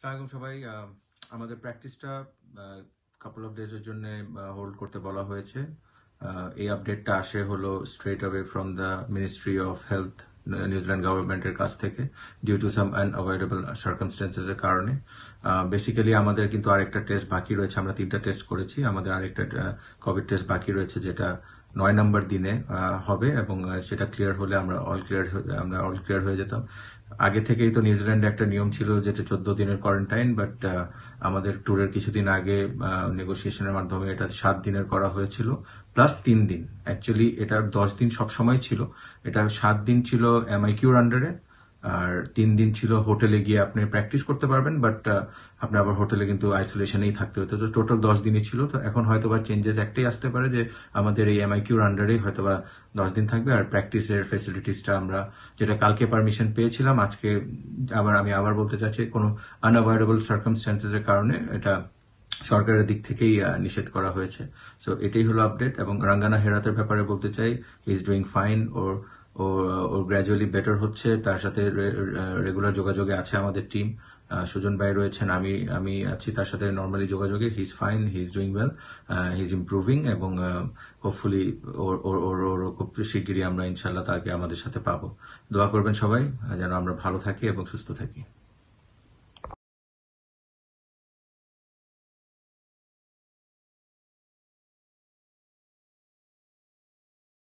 সালামালাইকুম সবাই আমাদের প্র্যাকটিসটা কাপল অফ ডেজের জন্য হোল্ড করতে বলা হয়েছে এই আপডেটটা আসে হলো straight away from the ministry of health নিউজিল্যান্ড গভর্নমেন্টের কাছ থেকে ডিউ টু সাম আনঅ্যাভয়েডেবল সার্কামস্টেন্সেসের কারণে বেসিক্যালি আমাদের কিন্তু আরেকটা টেস্ট বাকি রয়েছে আমরা তিনটা টেস্ট করেছি আমাদের আরেকটা কোভিড টেস্ট বাকি রয়েছে যেটা নয় নম্বর দিনে হবে এবং সেটা ক্লিয়ার হলে আমরা অল ক্লিয়ার আমরা অল ক্লিয়ার হয়ে যেতাম আগে থেকেই তো নিউজিল্যান্ডে একটা নিয়ম ছিল যেটা চোদ্দ দিনের কোয়ারেন্টাইন বাট আমাদের ট্যুরের কিছুদিন আগে নেগোসিয়েশনের মাধ্যমে এটা সাত দিনের করা হয়েছিল প্লাস তিন দিন অ্যাকচুয়ালি এটা দশ দিন সবসময় ছিল এটা সাত দিন ছিল এমআইকিউর আন্ডারে আর তিন দিন ছিল হোটেলে গিয়ে আপনি প্র্যাকটিস করতে পারবেন বাট আপনি আবার হোটেলে কিন্তু আইসোলেশনেই থাকতে হতো তো টোটাল দশ দিনই ছিল তো এখন হয়তো বা চেঞ্জেস একটাই আসতে পারে যে আমাদের এই এমআই কিউর আন্ডারেই হয়তো বা দশ দিন থাকবে আর প্র্যাকটিসের ফেসিলিটিসটা আমরা যেটা কালকে পারমিশন পেয়েছিলাম আজকে আবার আমি আবার বলতে চাচ্ছি কোনো আনঅ্যাভয়েডেবল সার্কামস্টান্সেসের কারণে এটা সরকারের দিক থেকেই নিষেধ করা হয়েছে সো এটাই হলো আপডেট এবং রাঙ্গানা হেরাতের ব্যাপারে বলতে চাই ইজ ডুইং ফাইন ওর ও ও গ্র্যাজুয়ালি বেটার হচ্ছে তার সাথে রেগুলার যোগাযোগে আছে আমাদের টিম সুজন ভাই রয়েছেন আমি আমি আছি তার সাথে নর্মালি যোগাযোগে he's fine he's doing well he's improving এবং হোপফুলি ওর ওর ওর খুব শিগগিরই আমরা ইনশাল্লাহ তাকে আমাদের সাথে পাবো দোয়া করবেন সবাই যেন আমরা ভালো থাকি এবং সুস্থ থাকি